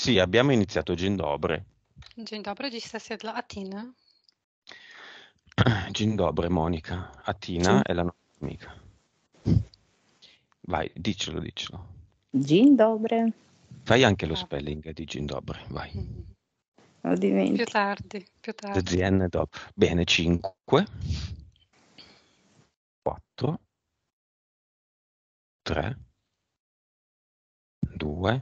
Sì, abbiamo iniziato Dzień dobry. Dzień dobry, dziś sesja dla Atiny. Monica. Atina Dzień. è la nostra amica. Vai, dicelo, dicelo. Dzień dobry. Fai anche lo ah. spelling di Dzień dobry, vai. Lo dimentico. Più tardi, più tardi. ZN dopo. Bene, 5, 4, 3, 2,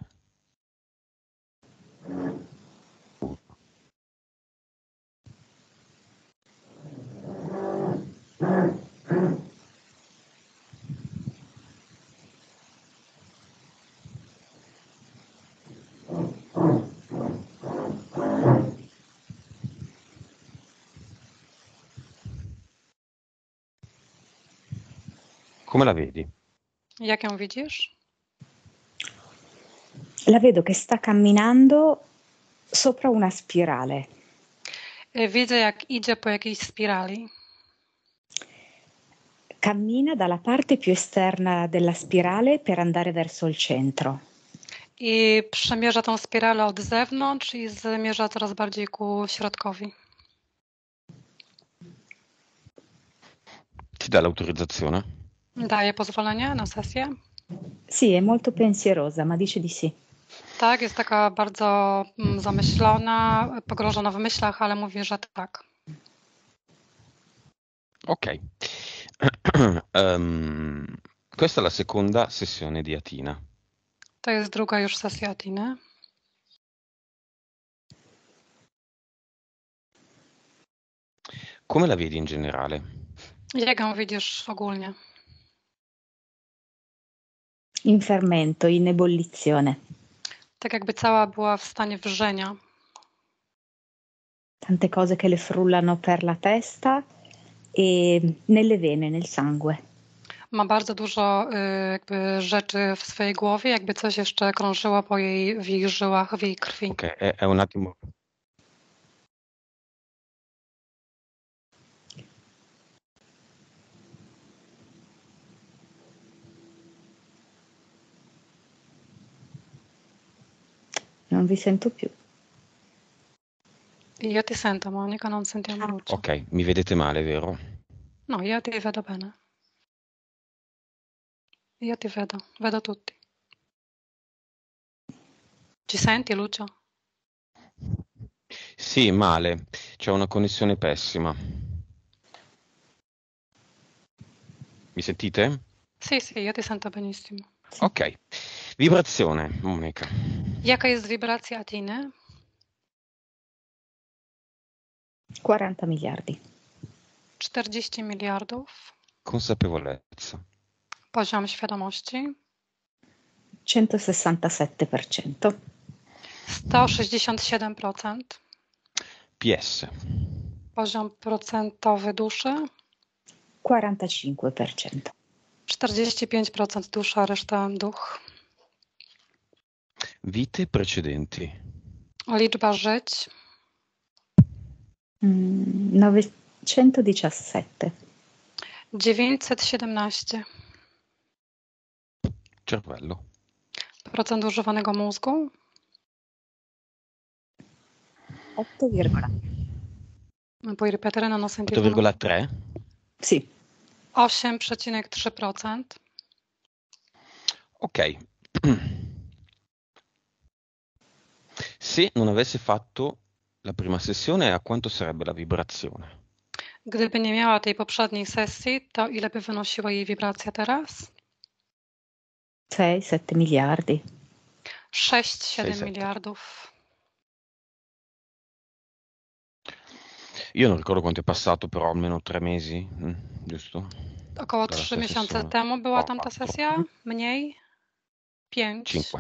come la vedi? Jak ją widzisz? la vedo che sta camminando sopra una spirale. E widzę, jak idzie po jakiejś spirali. Cammina dalla parte più esterna della spirale per andare verso il centro. I przemierza tą spiralę od zewnątrz i zmierza coraz bardziej ku środkowi. Ti dà l'autorizzazione? Daje pozwolenie na sesję? Sì, è molto pensierosa, ma dice di sì. Tak, jest taka bardzo mm, zamyślona, pogrążona w myślach, ale mówię, że tak. Ok. um, questa è la seconda sessione di Atina. To jest druga już sesja Atiny. Come la vedi in generale? Jak ją widzisz ogólnie? In fermento, in ebollizione. tak jakby cała była w stanie wrzenia. Tante cose che le frullano per la testa e nelle vene, nel sangue. Ma bardzo dużo y, jakby rzeczy w swojej głowie, jakby coś jeszcze krążyło po jej, w jej żyłach, w jej krwi. Ok, è un attimo. non vi sento più. Io ti sento Monica, non sentiamo Lucio. Ok, mi vedete male, vero? No, io ti vedo bene. Io ti vedo, vedo tutti. Ci senti Lucio? Sì, male, c'è una connessione pessima. Mi sentite? Sì, sì, io ti sento benissimo. Sì. Ok. Wibrazione, Monika. Jaka jest wibracja Atiny? 40 miliardów. 40 miliardów. Konsapevolezza. Poziom świadomości? 167%. 167%. PS. Poziom procentowy duszy? 45%. 45% dusza, reszta duch. Vite precedenti. Liczba żyć. 917. Mm, 917. Cervello. Procent używanego mózgu? 8,3. Ma puoi ripetere, non ho sentito. 8,3? Sì. 8,3%. Ok. se non avesse fatto la prima sessione, a quanto sarebbe la vibrazione? Gdyby nie miała tej poprzedniej sesji, to ile by wynosiła jej wibracja teraz? 6-7 miliardi. 6-7 miliardów. Io non ricordo quanto è passato, però almeno tre mesi, mm, giusto? Około Dalla 3 miesiące sessione. temu była tamta sesja? Mniej? Cinque. 5.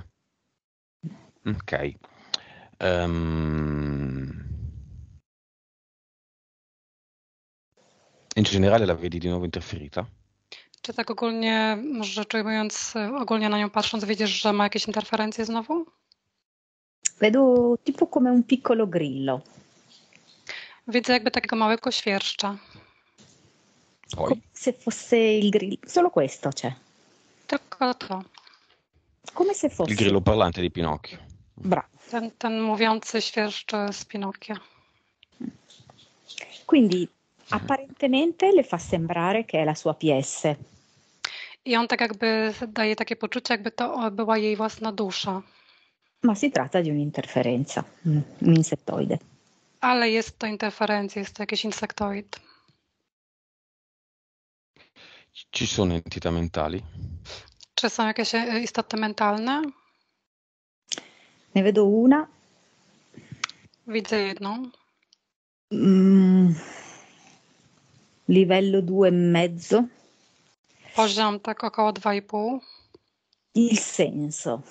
Ok. Um, in generale la vedi di nuovo interferita? Czy tak ogólnie, rzecz ujmując, ogólnie na nią patrząc, widzisz, że ma jakieś interferencje znowu? Vedo tipo come un piccolo grillo. Widzę jakby takiego małego świerszcza. Oj. Come se fosse il grillo. Solo questo c'è. Tylko to. Come se fosse. Il grillo parlante di Pinocchio. Bravo. Ten, ten mówiący świerszcz z Pinocchio. Quindi apparentemente le fa sembrare che è la sua PS. I on tak jakby daje takie poczucie, jakby to była jej własna dusza. Ma si tratta di un'interferenza, un insettoide. Ale jest to interferencja, jest to jakiś insektoid. Ci sono entità mentali? Czy są jakieś e, istoty mentalne? Ne vedo una. Viterno. Mm, livello due e 2,5. Poziom tak około 2,5. Il senso.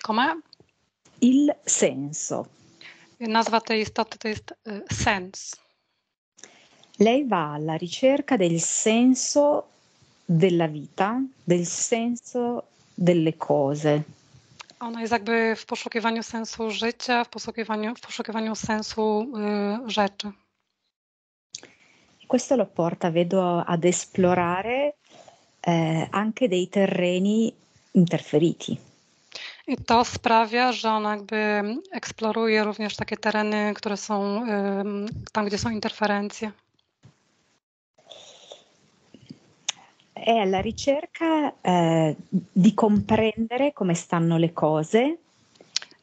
Com'è? Il senso. Nazwa tej istoty to jest eh, sens. Lei va alla ricerca del senso della vita, del senso delle cose. Ono jest jakby w poszukiwaniu sensu życia, w poszukiwaniu, w poszukiwaniu sensu y, rzeczy. Questo lo porta, vedo, ad esplorare eh, anche dei terreni interferiti. I to sprawia, że ona jakby eksploruje również takie tereny, które są y, tam, gdzie są interferencje. è alla ricerca eh, di comprendere come stanno le cose.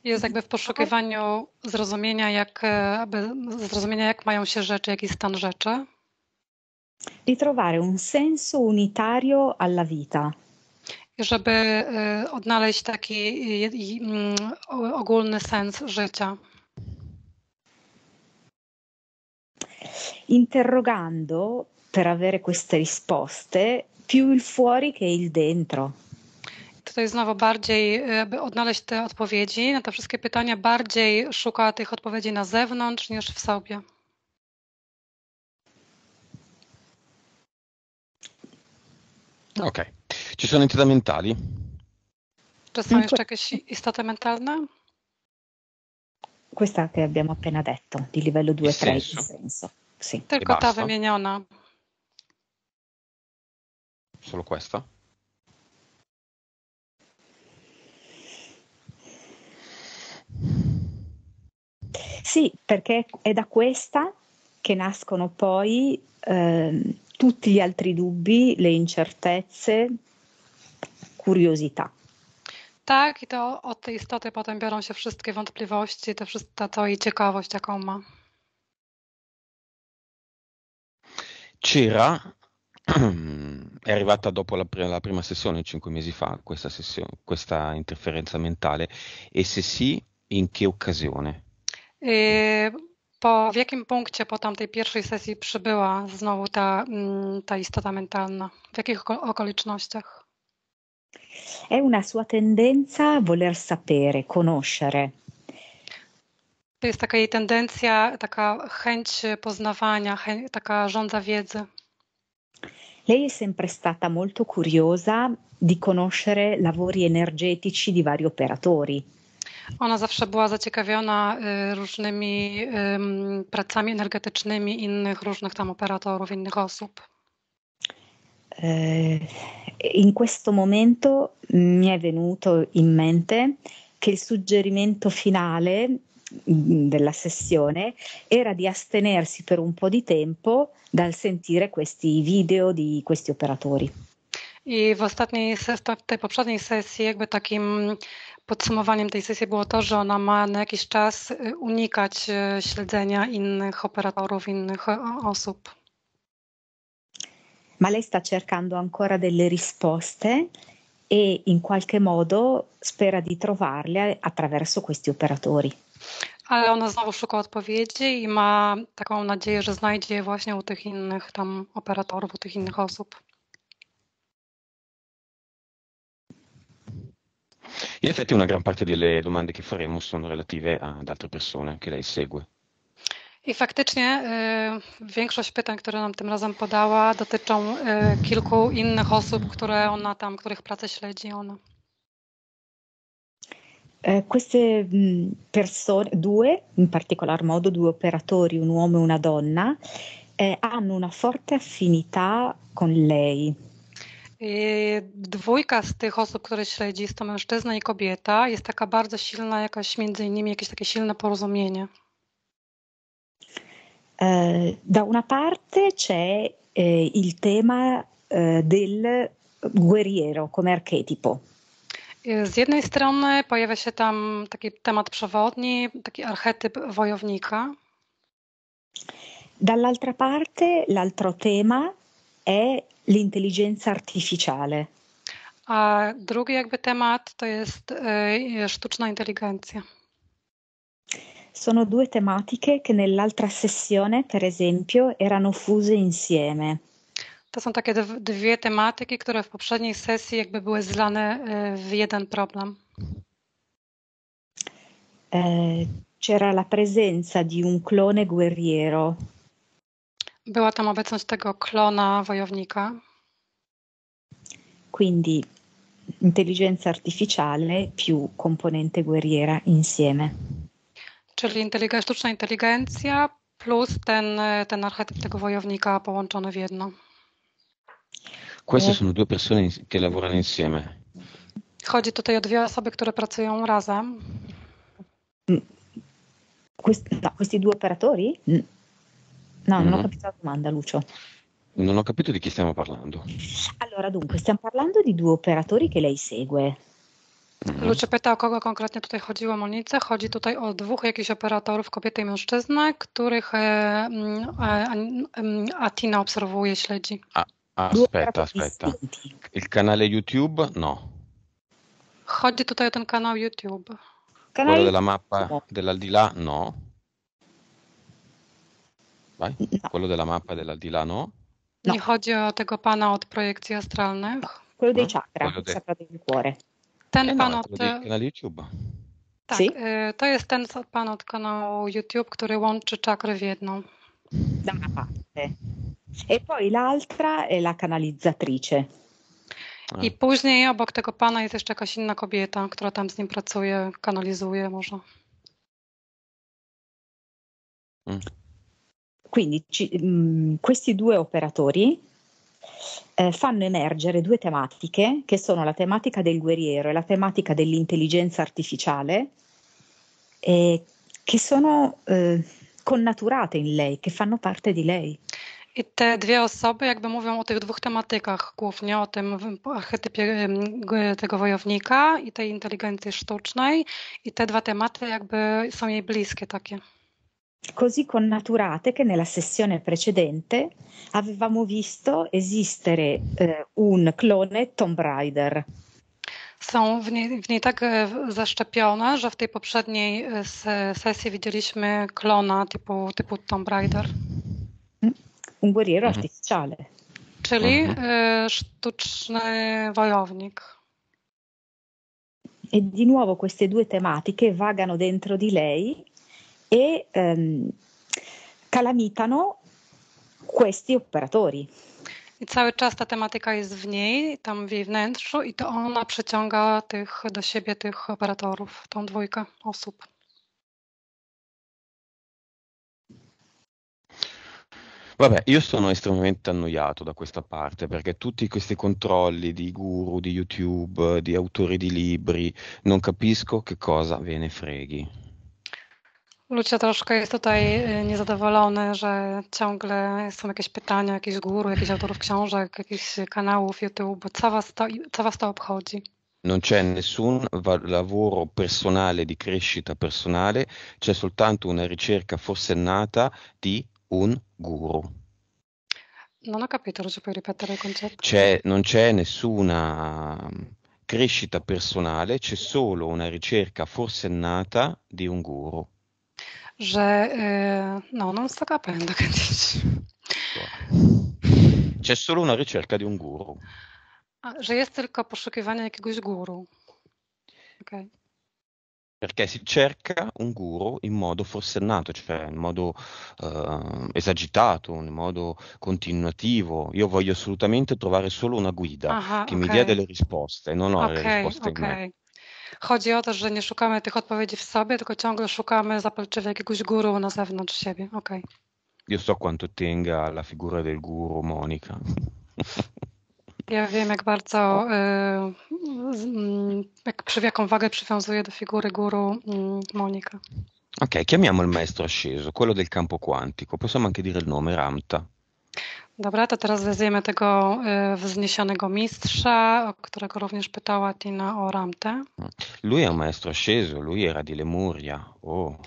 Jest jakby w poszukiwaniu zrozumienia jak, aby, zrozumienia, jak mają się rzeczy, jaki stan rzeczy. Di trovare un senso unitario alla vita. Żeby y, odnaleźć taki y, y, mm, ogólny sens życia. Interrogando per avere queste risposte più il fuori che il dentro. Tutaj znowu bardziej, aby odnaleźć te odpowiedzi na te wszystkie pytania, bardziej szuka tych odpowiedzi na zewnątrz niż w sobie. Ok. Ci sono entità mentali? Czy są jeszcze jakieś istoty mentalne? Questa che abbiamo appena detto, di livello 2-3, senso. senso. Sì. Tylko ta wymieniona. Solo questa? Sì, perché è da questa che nascono poi eh, tutti gli altri dubbi, le incertezze, curiosità. Tak, i to od tej istoty potem biorą się wszystkie wątpliwości, to wszystko to i ciekawość, jaką ma. C'era è arrivata dopo la, la, prima sessione, cinque mesi fa, questa, sessione, questa interferenza mentale? E se sì, in che occasione? E po, w jakim punkcie po tamtej pierwszej sesji przybyła znowu ta, mm, ta istota mentalna? W jakich okolicznościach? È una sua tendenza a voler sapere, conoscere. To jest taka jej tendencja, taka chęć poznawania, chę, taka żądza wiedzy. Lei è sempre stata molto curiosa di conoscere lavori energetici di vari operatori. Ona zawsze była zaciekawiona różnymi pracami energetycznymi innych, różnych tam operatorów, innych osób. In questo momento mi è venuto in mente che il suggerimento finale della sessione era di astenersi per un po' di tempo dal sentire questi video di questi operatori. I w ostatniej, w tej poprzedniej sesji, jakby takim mm, podsumowaniem tej sesji było to, że ona ma na jakiś czas unikać śledzenia innych operatorów, innych osób. Ma lei sta cercando ancora delle risposte e in qualche modo spera di trovarle attraverso questi operatori. Ale ona znowu szuka odpowiedzi i ma taką nadzieję, że znajdzie je właśnie u tych innych tam operatorów, u tych innych osób. In effetti una gran parte delle domande che faremo sono relative ad altre persone che lei segue. I faktycznie y, większość pytań, które nam tym razem podała, dotyczą y, kilku innych osób, które ona tam, których pracę śledzi ona. Eh, queste persone, due in particolar modo, due operatori, un uomo e una donna, eh, hanno una forte affinità con lei. I dwójka z tych osób, które śledzi, to mężczyzna i kobieta, jest taka bardzo silna jakaś między innymi jakieś takie silne porozumienie. da una parte c'è eh, il tema eh, del guerriero come archetipo. Z jednej strony pojawia się tam taki temat przewodni, taki archetyp wojownika. Dall'altra parte, l'altro tema è l'intelligenza artificiale. A drugi jakby temat to jest y, sztuczna inteligencja. Sono due tematiche che nell'altra sessione, per esempio, erano fuse insieme. To są takie dwie tematyki, które w poprzedniej sesji jakby były zlane e, w jeden problem. E, c'era la presenza di un clone guerriero. Była tam obecność tego klona wojownika. Quindi intelligenza artificiale più componente guerriera insieme. Czyli inteligencja, sztuczna inteligencja plus ten, e, ten archetyp tego wojownika połączony w jedno. Queste sono due persone che lavorano insieme. Chodzi tutaj o dwie osoby, które pracują razem. Mm. Questi, due operatori? Mm. No, non ho mm-hmm. capito la domanda, Lucio. Non ho capito di chi stiamo parlando. Allora, dunque, stiamo parlando di due operatori che lei segue. Mm-hmm. Lucio pyta, o kogo konkretnie tutaj chodziło, Monice. Chodzi tutaj o dwóch jakichś operatorów, kobiety i mężczyznę, których e, mm, e, e, Atina obserwuje, śledzi. A, Aspetta, aspetta. Il canale YouTube? No. Chodzi tutaj o ten kanał YouTube. Canale Quello della mappa dell'aldilà? No. Vai. No. Quello della mappa dell'aldilà? No. no. Nie chodzi o tego pana od projekcji astralnych? No. Quello dei chakra, Quello de... chakra del cuore. Ten eh pan no, od... Kanał YouTube. Tak, si? y, eh, to jest ten pan od kanału YouTube, który łączy czakry w jedną. Da una parte. E poi l'altra è la canalizzatrice. I później obok tego pana jest jeszcze jakaś inna kobieta, która tam z nim pracuje, kanalizuje może. Mm. Quindi ci, mh, mm, questi due operatori eh, fanno emergere due tematiche che sono la tematica del guerriero e la tematica dell'intelligenza artificiale eh, che sono eh, connaturate in lei, che fanno parte di lei. I te dwie osoby jakby mówią o tych dwóch tematykach głównie, o tym archetypie tego wojownika i tej inteligencji sztucznej i te dwa tematy jakby są jej bliskie takie. Così connaturate che nella sessione precedente avevamo visto esistere eh, un clone Tomb Raider są w niej, w niej, tak e, zaszczepione, że w tej poprzedniej e, sesji widzieliśmy klona typu, typu Tomb Raider. un guerriero mhm. artificiale. Czyli mhm. sztuczny wojownik. E di nuovo queste due tematiche vagano dentro di lei e um, calamitano questi operatori. I cały czas ta tematyka jest w niej, tam w jej wnętrzu, i to ona przyciąga tych do siebie tych operatorów, tą dwójkę osób. Vabbè, io sono estremamente annoiato da questa parte perché tutti questi controlli di guru, di YouTube, di autori di libri, non capisco che cosa ve ne freghi. Lucia troszkę jest tutaj niezadowolony, że ciągle są jakieś pytania, jakichś guru, jakichś autorów książek, jakichś kanałów YouTube. Co was to, co was to obchodzi? non c'è nessun va- lavoro personale di crescita personale, c'è soltanto una ricerca forsennata di un guru. Non ho capito, lo so puoi ripetere il concetto? C'è, non c'è nessuna mm, crescita personale, c'è solo una ricerca forsennata di un guru. Że, eh, no, non sto capendo che dici. C'è solo una ricerca di un guru. A, że jest tylko poszukiwanie jakiegoś guru. Okay perché si cerca un guru in modo forsennato, cioè in modo eh, esagitato, in modo continuativo. Io voglio assolutamente trovare solo una guida Aha, che okay. mi dia delle risposte, non ho okay, le risposte okay. in me. Chodzi o to, że nie szukamy tych odpowiedzi w sobie, tylko ciągle szukamy zapalczywie jakiegoś guru na zewnątrz siebie. Okay. Io so quanto tenga la figura del guru Monica. Ja wiem, jak bardzo, y, mm, jak, przy jaką wagę przywiązuje do figury guru mm, Monika. Ok, chiamiamo il maestro asceso, quello del campo quantico, possiamo anche dire il nome Ramta. Dobra, to teraz wezwiemy tego y, wzniesionego mistrza, o którego również pytała Tina o Ramtę. Lui è un maestro asceso, lui era di Lemuria. Oh.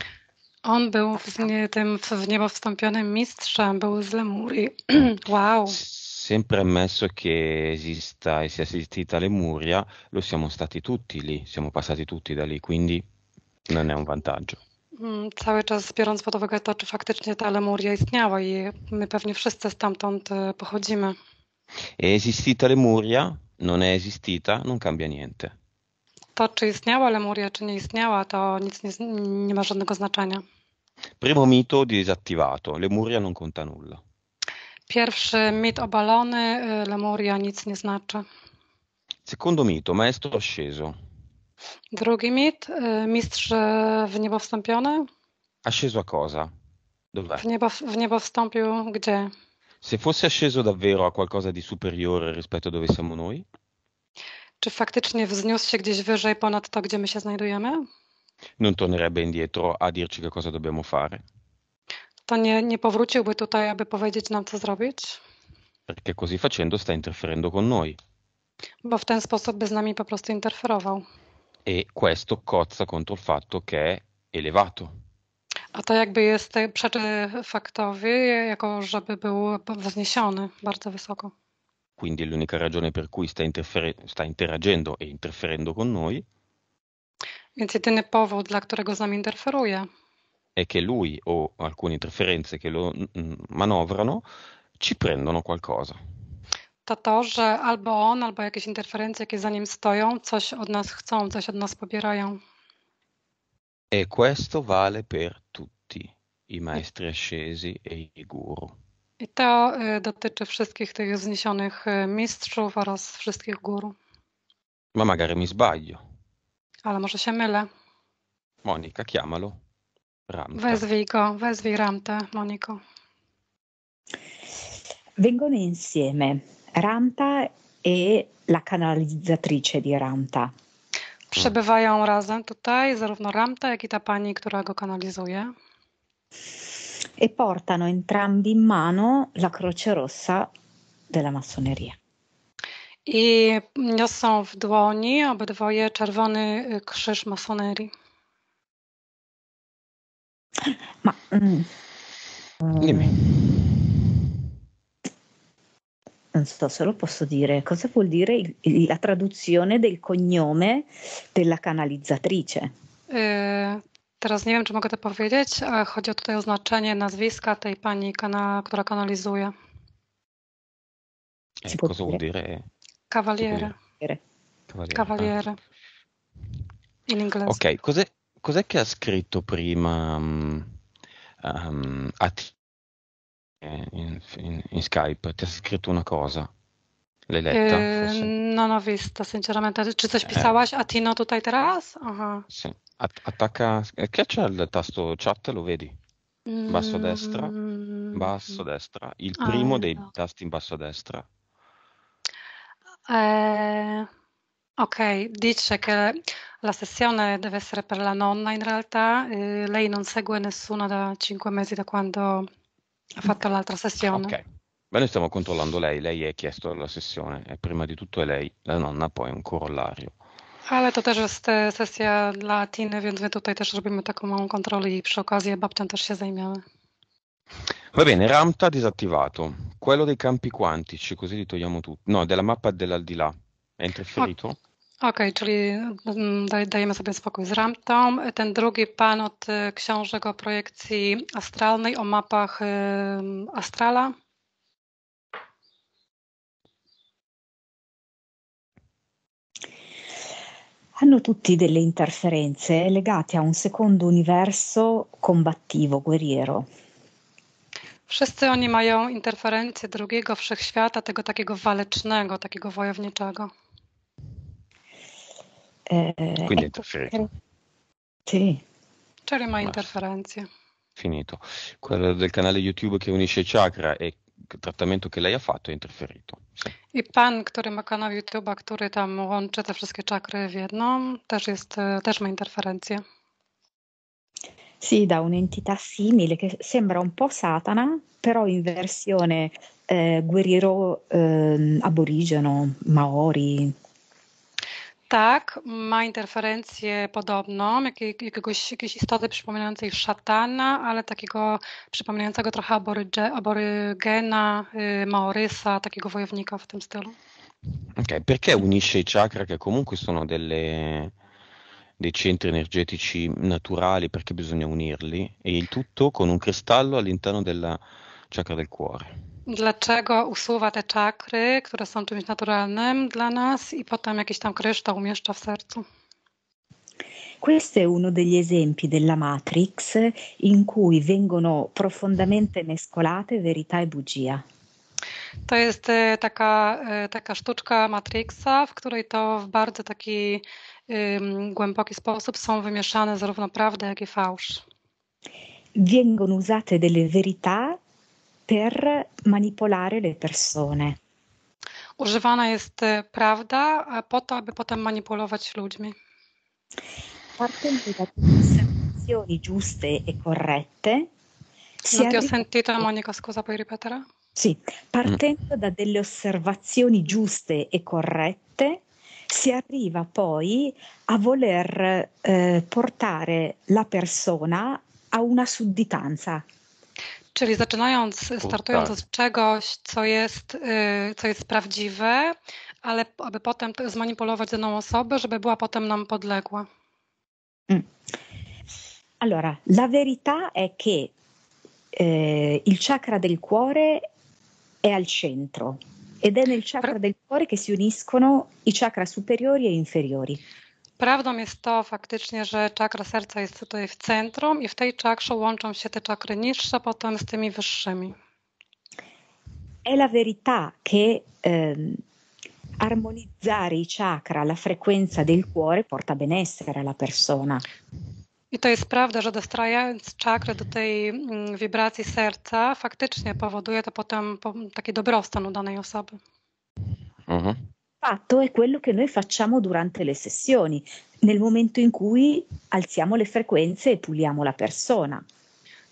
On był w nie, tym w niebo wstąpionym mistrzem, był z Lemurii. wow. sempre ammesso che esista e sia esistita Lemuria, lo siamo stati tutti lì, siamo passati tutti da lì, quindi non è un vantaggio. Mm, cały czas biorąc pod uwagę to, czy faktycznie ta Lemuria istniała i my pewnie wszyscy stamtąd pochodzimy. È esistita Lemuria, non è esistita, non cambia niente. To, czy istniała Lemuria, czy nie istniała, to nic nie, nie ma żadnego znaczenia. Primo mito disattivato, Lemuria non conta nulla. Pierwszy mit obalony, y, Lemuria nic nie znaczy. Secondo mito, maestro asceso. Drugi mit, y, mistrz y, w niebo wstąpiony. Asceso a cosa? Dov'è? W niebo, w niebo wstąpił gdzie? Se fosse asceso davvero a qualcosa di superiore rispetto a dove siamo noi? Czy faktycznie wzniósł się gdzieś wyżej ponad to, gdzie my się znajdujemy? Non tornerebbe indietro a dirci che cosa dobbiamo fare? to nie, nie powróciłby tutaj, aby powiedzieć nam, co zrobić? Perché così facendo sta interferendo con noi. Bo w ten sposób by z nami po prostu interferował. E questo cozza contro il fatto che è elevato. A to jakby jest e, przeczy e, faktowi, jako żeby był wzniesiony bardzo wysoko. Quindi l'unica ragione per cui sta, sta interagendo e interferendo con noi. Więc jedyny powód, dla którego z nami interferuje è e che lui o alcune interferenze che lo manovrano ci prendono qualcosa. To to, że albo on, albo jakieś interferencje, jakie za nim stoją, coś od nas chcą, coś od nas pobierają. E questo vale per tutti i maestri ascesi e i guru. I to y, dotyczy wszystkich tych wzniesionych e, mistrzów oraz wszystkich guru. Ma magari mi sbaglio. Ale może się mylę. Monika, chiamalo. Ramta. Wezwij go, wezwij Ramtę, Moniko. Vengono insieme Ramta e la canalizzatrice di Ramta. Przebywają razem tutaj zarówno Ramta, jak i ta pani, która go kanalizuje. E portano entrambi in mano la croce rossa della massoneria. I niosą w dłoni obydwoje czerwony krzyż masonerii. Ma... Mm, Dimmi. Non so se lo posso dire. Cosa vuol dire il, la traduzione del cognome della canalizzatrice? Yy, teraz nie wiem, czy mogę to powiedzieć. Chodzi tutaj o znaczenie nazwiska tej pani, kana, która kanalizuje. Si cosa vuol dire? Cavaliere. Cavaliere. Cavaliere. Cavaliere. Ah. In inglese. Ok, cos'è, cos'è che ha scritto prima um, um, a t- in, in, in, Skype? Ti ha scritto una cosa? L'hai letta? Eh, e, non ho visto, sinceramente. Ci sei eh. pisałaś, a Tino tutaj teraz? Ah. Sì. attacca... Eh, che c'è il tasto chat, lo vedi? Basso a destra, mm. basso a destra. Il ah, primo ah, dei no. tasti in basso a destra. Eh... Ok, dice che la sessione deve essere per la nonna in realtà, eh, lei non segue nessuna da cinque mesi da quando ha fatto mm. l'altra sessione. Ok, ma noi stiamo controllando lei, lei ha chiesto la sessione, e prima di tutto è lei, la nonna poi è un corollario. Ale to też jest sesja dla Tiny, więc my tutaj też robimy taką małą kontrolę i przy okazji babcią też się zajmiemy. Va bene, Ramta disattivato, quello dei campi quantici, così li togliamo tutti, no, della mappa dell'aldilà, è interferito? Okay. Okej, okay, czyli mm, dajemy sobie spokój z ramtą. Ten drugi pan od y, książek o projekcji astralnej, o mapach y, astrala. Hanno tutti delle interferenze legate a un secondo universo combattivo, guerriero. Wszyscy oni mają interferencje drugiego wszechświata, tego takiego walecznego, takiego wojowniczego. Eh, Quindi ecco, interferenze. Sì. C'erano mai Basta. interferenze. Finito. Quello del canale YouTube che unisce Chakra e tratamentu, który ja fatto, interferito. I pan, który ma kanał YouTube'a, który tam łączy te wszystkie czakry w jedną, też, jest, też ma interferencję. Sì, da un'entità simile che sembra un po' Satana, però in versione eh, guerriero eh, aborigeno, maori, Tak, ma interferencję podobną, jak, jakiegoś, jakiejś istoty przypominającej szatana, ale takiego przypominającego trochę aborydże, aborygena, y, maorysa, takiego wojownika w tym stylu. Ok, perché unisce i chakra che comunque sono delle, dei centri energetici naturali perché bisogna unirli e il tutto con un cristallo all'interno della chakra del cuore? dlaczego usuwa te czakry, które są czymś naturalnym dla nas i potem jakiś tam kryształ umieszcza w sercu. Questo è uno degli esempi della Matrix in cui vengono profondamente mescolate verità e bugia. To jest e, taka, e, taka sztuczka Matrixa, w której to w bardzo taki um, głęboki sposób są wymieszane zarówno prawda, jak i fałsz. Vengono usate delle verità per manipolare le persone. Używana jest prawda po to, aby potem manipulować ludźmi. Partendo da osservazioni giuste e corrette, non ti ho sentito, Monica, scusa, puoi ripetere? Sì, partendo da delle osservazioni giuste e corrette, si arriva poi a voler eh, portare la persona a una sudditanza, Czyli zaczynając, startując tak. od czegoś, co jest, y, co jest prawdziwe, ale aby potem zmanipulować daną osobę, żeby była potem nam podległa. Mm. Allora, la verità è che eh, il chakra del cuore è al centro ed è nel chakra del cuore che si uniscono i chakra superiori e inferiori. Prawdą jest to faktycznie, że czakra serca jest tutaj w centrum i w tej czakrze łączą się te czakry niższe potem z tymi wyższymi. È la verità che ehm, armonizzare i chakra la frequenza del cuore porta benessere alla persona. I to jest prawda, że dostrajając czakry do tej mm, wibracji serca, faktycznie powoduje to potem taki dobrostan u danej osoby. Uh mhm. -huh. fatto è quello che noi facciamo durante le sessioni, nel momento in cui alziamo le frequenze e puliamo la persona.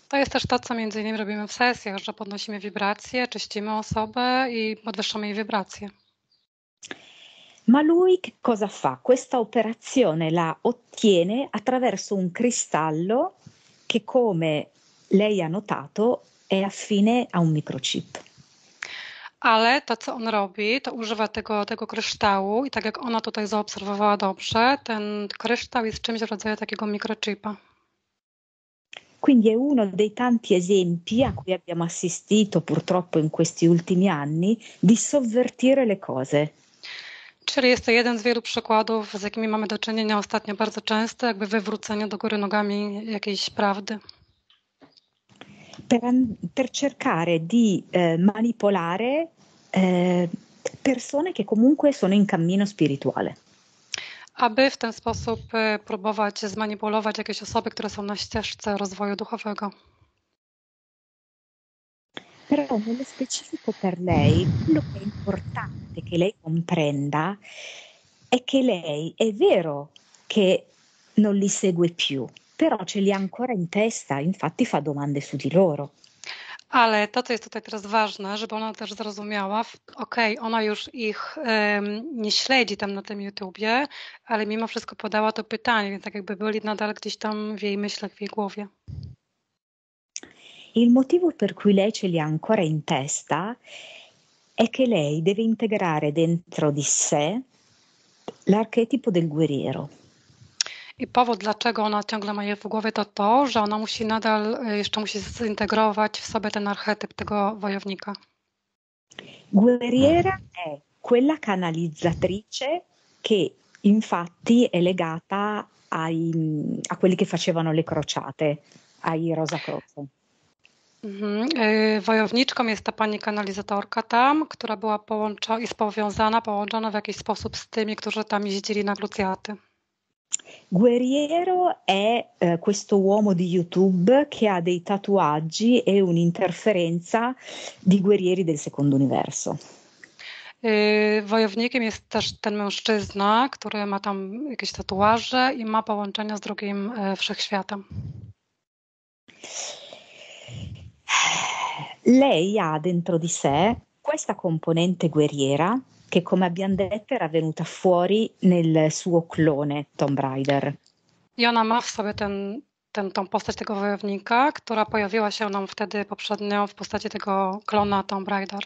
To jest też to, co między innymi robimy w sesjach, że podnosimy wibracje, czyścimy osobę i podwyższamy jej wibracje. Ma lui che cosa fa? Questa operazione la ottiene attraverso un cristallo che, come lei ha notato, è affine a un microchip. ale to, co on robi, to używa tego, tego kryształu i tak jak ona tutaj zaobserwowała dobrze, ten kryształ jest czymś w rodzaju takiego mikrochipa. Quindi è uno dei tanti esempi a cui abbiamo assistito purtroppo in questi ultimi anni di sovvertire le cose. Czyli jest to jeden z wielu przykładów, z jakimi mamy do czynienia ostatnio bardzo często, jakby wywrócenie do góry nogami jakiejś prawdy. per, per cercare di eh, manipolare e, eh, persone che comunque sono in cammino spirituale. Aby w ten sposób próbować zmanipulować jakieś osoby, które są na ścieżce rozwoju duchowego. Però nello specifico per lei, quello che è importante che lei comprenda è che lei è vero che non li segue più, però ce li ha ancora in testa, infatti fa domande su di loro. Ale to, co jest tutaj teraz ważne, żeby ona też zrozumiała, okej, okay, ona już ich um, nie śledzi tam na tym YouTubie, ale mimo wszystko podała to pytanie, więc tak jakby byli nadal gdzieś tam w jej myślach, w jej głowie. Il motivo per cui lei ce li ha ancora in testa è che lei deve integrare dentro di sé l'archetipo del guerriero. I powód, dlaczego ona ciągle ma je w głowie, to to, że ona musi nadal, e, jeszcze musi zintegrować w sobie ten archetyp tego wojownika. Guerriera è quella canalizzatrice che infatti è legata ai, a quelli che facevano le crociate, ai Rosacroce. Mhm. E, wojowniczką jest ta pani kanalizatorka tam, która była połączona, jest powiązana, połączona w jakiś sposób z tymi, którzy tam jeździli na krucjaty. Guerriero è eh, questo uomo di YouTube che ha dei tatuaggi e un'interferenza di guerrieri del secondo universo. Yy, wojownikiem jest też ten mężczyzna, który ma tam jakieś tatuaże i ma połączenia z drugim yy, wszechświatem. Lei ha dentro di sé questa componente guerriera che come abbiamo detto era venuta fuori nel suo clone Tomb Raider. I ona ma w ten, ten, postać tego wojownika, która pojawiła się nam wtedy poprzednio w postaci tego klona Tomb Raider.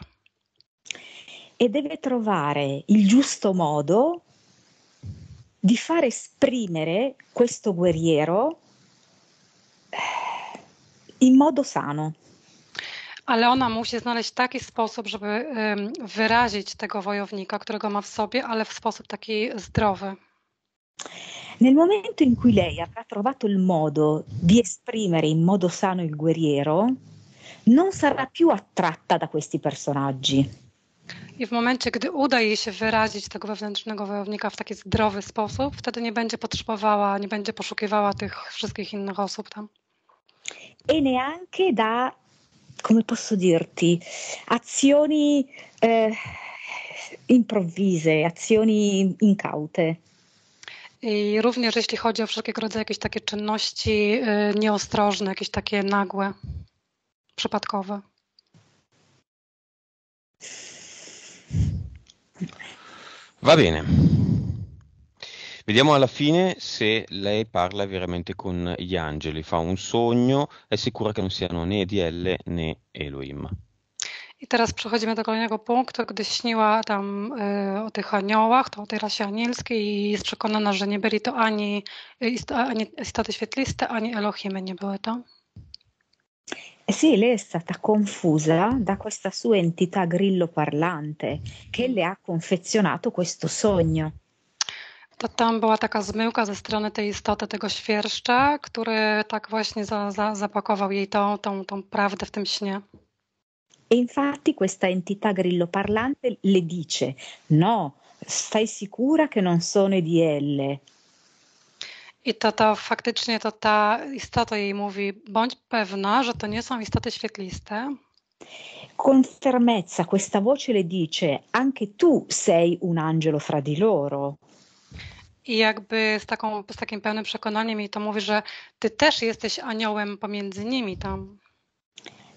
E deve trovare il giusto modo di far esprimere questo guerriero eh, in modo sano. ale ona musi znaleźć taki sposób, żeby wyrazić tego wojownika, którego ma w sobie, ale w sposób taki zdrowy. Nel momento in cui lei avrà trovato il modo di esprimere in modo sano il guerriero, non sarà più attratta da questi personaggi. I w momencie, gdy uda jej się wyrazić tego wewnętrznego wojownika w taki zdrowy sposób, wtedy nie będzie potrzebowała, nie będzie poszukiwała tych wszystkich innych osób tam. E neanche da come posso dirti, azioni eh, improvwise, azioni incaute. I również jeśli chodzi o wszelkiego rodzaju jakieś takie czynności y, nieostrożne, jakieś takie nagłe, przypadkowe. Va bene. Vediamo alla fine se lei parla veramente con gli angeli, fa un sogno, è sicura che non siano né Ediel né Elohim. I teraz przechodzimy do kolejnego punktu, gdy śniła tam y, o tych aniołach, to o tej rasie anielskiej i jest przekonana, że nie byli to ani, ist, ani istoty świetliste, ani Elohimy nie były to. Eh sì, lei è stata confusa da questa sua entità grillo parlante che le ha confezionato questo sogno. to tam była taka zmyłka ze strony tej istoty, tego świerszcza, który tak właśnie za, za, zapakował jej tą, tą, tą prawdę w tym śnie. E infatti questa entità grillo parlante le dice: No, stai sicura che non sono EDL. I to, to faktycznie to ta istota jej mówi: bądź pewna, że to nie są istoty świetliste. Con fermezza questa voce le dice: Anche tu sei un angelo fra di loro i jakby z, taką, z takim pełnym przekonaniem i to mówi, że ty też jesteś aniołem pomiędzy nimi tam.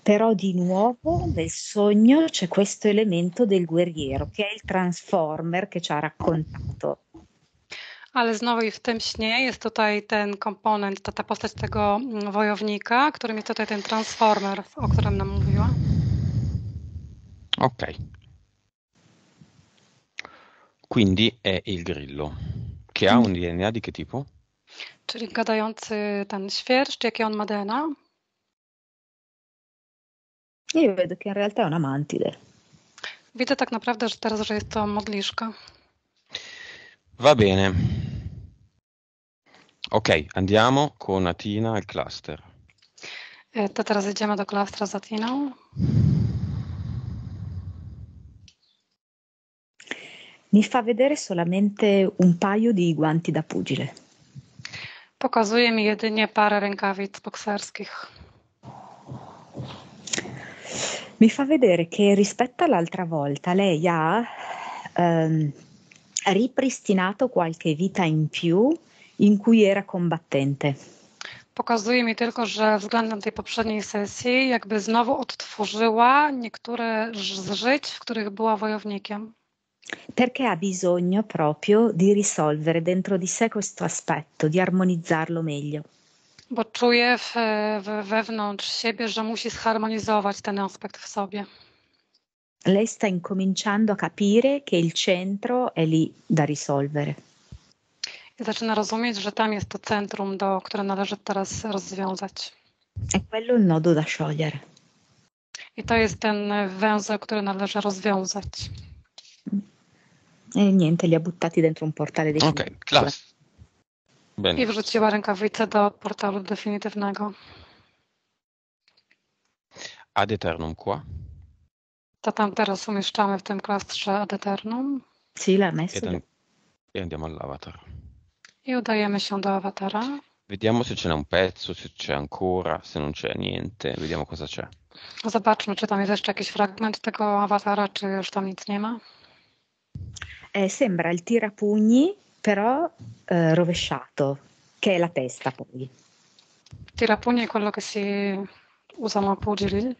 Però di nuovo nel sogno c'è questo elemento del guerriero, che è il transformer che ci ha raccontato. Ale znowu i w tym śnie jest tutaj ten komponent, ta, ta postać tego mm, wojownika, którym jest tutaj ten transformer, o którym nam mówiła. Ok. Quindi è il grillo. Che ha un DNA di che tipo? Czyli gadający ten świerszcz, jakie on ma DNA? Nie vedo che in realtà è una mantide. Widzę tak naprawdę, że teraz, że jest to modliszka. Va bene. Ok, andiamo con Atina al cluster. To teraz idziemy do klastra z Atiną. mi fa vedere solamente un paio di guanti da pugile. Pokazuje mi jedynie parę rękawic bokserskich. Mi fa vedere che rispetto all'altra volta lei ha ehm, ripristinato qualche vita in più in cui era combattente. Pokazuje mi tylko, że względem tej poprzedniej sesji jakby znowu odtworzyła niektóre z żyć, w których była wojownikiem. perché ha bisogno proprio di risolvere dentro di sé questo aspetto, di armonizzarlo meglio. Bo czuje w, w, wewnątrz siebie, że musi zharmonizować ten aspekt w sobie. Lei sta incominciando a capire che il centro è lì da risolvere. I zaczyna rozumieć, że tam jest to centrum, do, które należy teraz rozwiązać. È quello il nodo da sciogliere. I to jest ten węzeł, który należy rozwiązać. Mm e niente, li ha buttati dentro un portale di Ok, klas. Bene. I wrzuciła rękawicę do portalu definitywnego. Ad eternum qua? To tam teraz umieszczamy w tym klastrze ad eternum. Sì, l'ha messo. E, andiamo all'avatar. I udajemy się do awatara. Eh? Vediamo se ce n'è un pezzo, se c'è ancora, se non c'è niente. Vediamo cosa c'è. Zobaczmy, czy tam jest jeszcze jakiś fragment tego awatara, czy już tam nic nie ma eh, sembra il tirapugni però eh, rovesciato, che è la testa poi. Tirapugni è quello che si usano a pugili?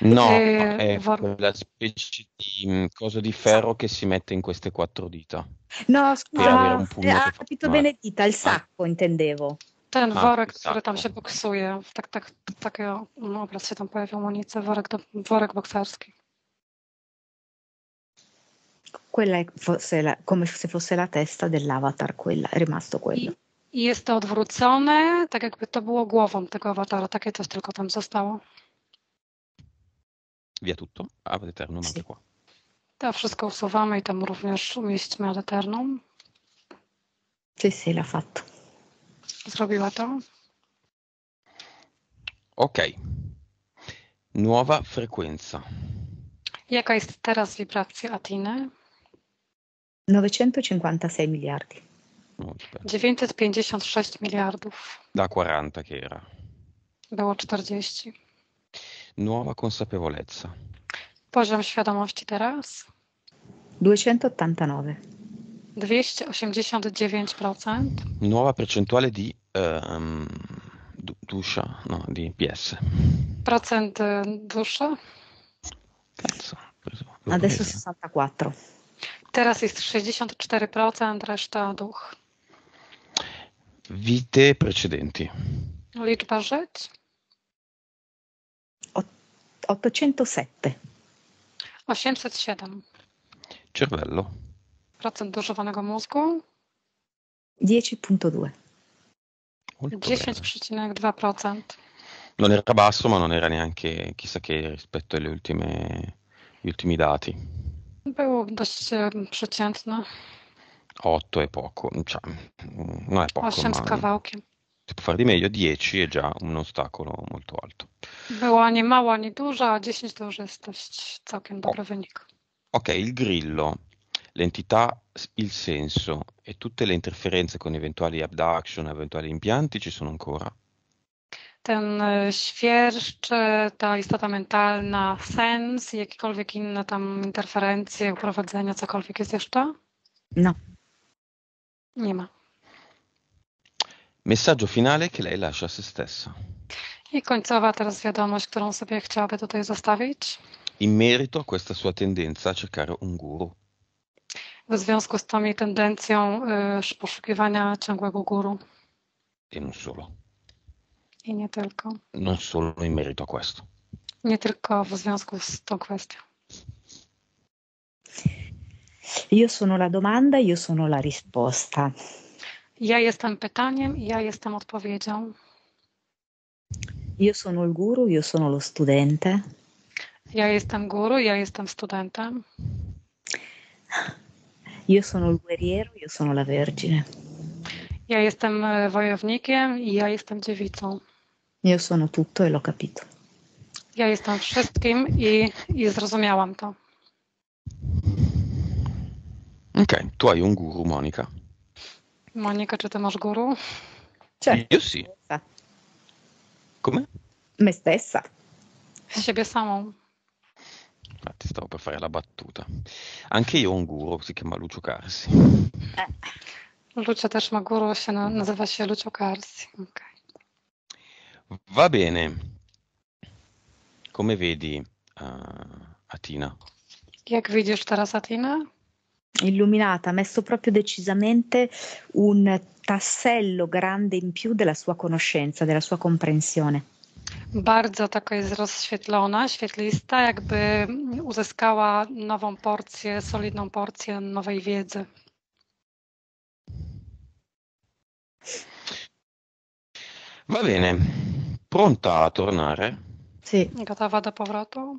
No, e... è var- quella specie di mm, cosa di ferro che si mette in queste quattro dita. No, scusa, ah, eh, ha capito male. bene dita, il ah. sacco ah. intendevo. Ten worek, który tam się boksuje, tak, tak, takie, no, obracam pojawił amunicję, worek, do, worek bokserski quella è fosse la, come se fosse la testa dell'avatar, quella, è rimasto quello. I jest to odwrócone, tak jakby to było głową tego awatara, takie coś tylko tam zostało. Via tutto, ad eternum anche qua. To wszystko usuwamy i tam również umieśćmy ad eternum. Sì, sì, l'ha fatto. Zrobiła to. Ok. Nuova frequenza. Jaka jest teraz wibracja Atiny? 956 miliardi. 956 miliardi. Da 40 che era. Da 40. Nuova consapevolezza. Poziom świadomości teraz? 289. 289%. Nuova percentuale di um, ehm, dusza, no, di PS. Procent dusza? Adesso presa. 64. Teraz jest 64%, reszta duch. Vite precedenti. Liczba żyć? 807. 807. Cervello. Procent dożywanego mózgu? 10.2. 10,2%. Non era basso, ma non era neanche chissà che rispetto agli ultimi dati. Było dość przeciętne. 8 è poco, cioè, mm, non è poco. 8 z kawałkiem. Tipo fare di meglio, 10 è già un ostacolo molto alto. Była ani mała, ani duża, a 10 to już jest dość całkiem dobry o. wynik. Ok, il grillo, l'entità, il senso e tutte le interferenze con eventuali abduction, eventuali impianti ci sono ancora? ten świerszcz, ta istota mentalna, sens, jakiekolwiek inne tam interferencje, uprowadzenia, cokolwiek jest jeszcze? No. Nie ma. Messaggio finale che lei lascia a se stessa. I końcowa teraz wiadomość, którą sobie chciałaby tutaj zostawić. In merito a questa sua tendenza a cercare un guru. W związku z tą jej tendencją y, poszukiwania ciągłego guru. E non solo. I nie tylko. No solo in merito a questo. Nie tylko w związku z tą kwestią. Io sono la domanda, io sono la risposta. Ja jestem pytaniem, ja jestem odpowiedzią. Io sono il guru, io sono lo studente. Ja jestem guru, ja jestem studentem. Io sono il guerriero, io sono la vergine. Ja jestem wojownikiem i jestem dziewicą. Io sono tutto e l'ho capito. Ja jestem wszystkim i, i zrozumiałam to. Ok, tu hai un guru, Monika. Monika, czy ty masz guru? Certo. Io sì. Come? Me stessa. Siebie samą. Infatti stavo per fare la battuta. Anche io ho un guru, si chiama Lucio Carsi. Lucio też ma guru, si na, nazywa się Lucio Carsi. Okay. Va bene. Come vedi uh, Atina? Jak widzisz teraz Atina? Illuminata, ha messo proprio decisamente un tassello grande in più della sua conoscenza, della sua comprensione. Bardzo taka jest rozświetlona, świetlista, jakby uzyskała nową porcję, solidną porcję nowej wiedzy. Va bene pronta a tornare? Sì. Cosa fa da poverato?